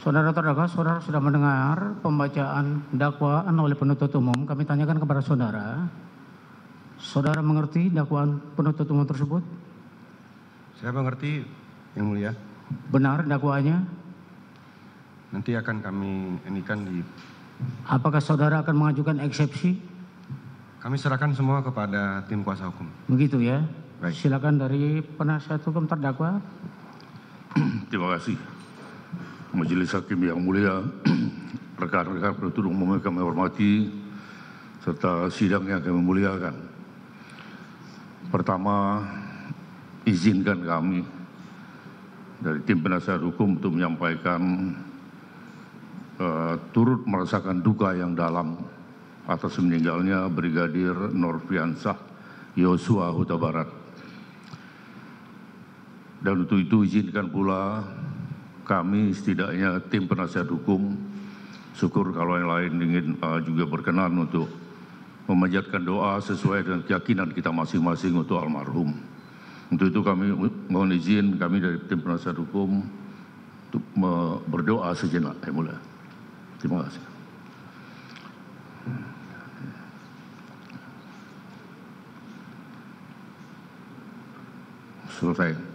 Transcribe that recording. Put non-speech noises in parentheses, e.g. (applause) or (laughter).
saudara terdakwa saudara sudah mendengar pembacaan dakwaan oleh penuntut umum kami tanyakan kepada saudara saudara mengerti dakwaan penuntut umum tersebut saya mengerti yang mulia benar dakwaannya nanti akan kami inikan di apakah saudara akan mengajukan eksepsi kami serahkan semua kepada tim kuasa hukum begitu ya Baik. silakan dari penasihat hukum terdakwa terima kasih majelis hakim yang mulia, (clears throat) rekan-rekan penuntut umum yang kami hormati, serta sidang yang kami muliakan. Pertama, izinkan kami dari tim penasihat hukum untuk menyampaikan uh, turut merasakan duka yang dalam atas meninggalnya Brigadir Norfiansah Yosua Huta Barat. Dan untuk itu izinkan pula kami setidaknya tim penasihat hukum syukur kalau yang lain ingin eh, juga berkenan untuk memanjatkan doa sesuai dengan keyakinan kita masing-masing untuk almarhum. Untuk itu kami mohon izin kami dari tim penasihat hukum untuk berdoa sejenak yang mulai. Terima kasih. Selesai.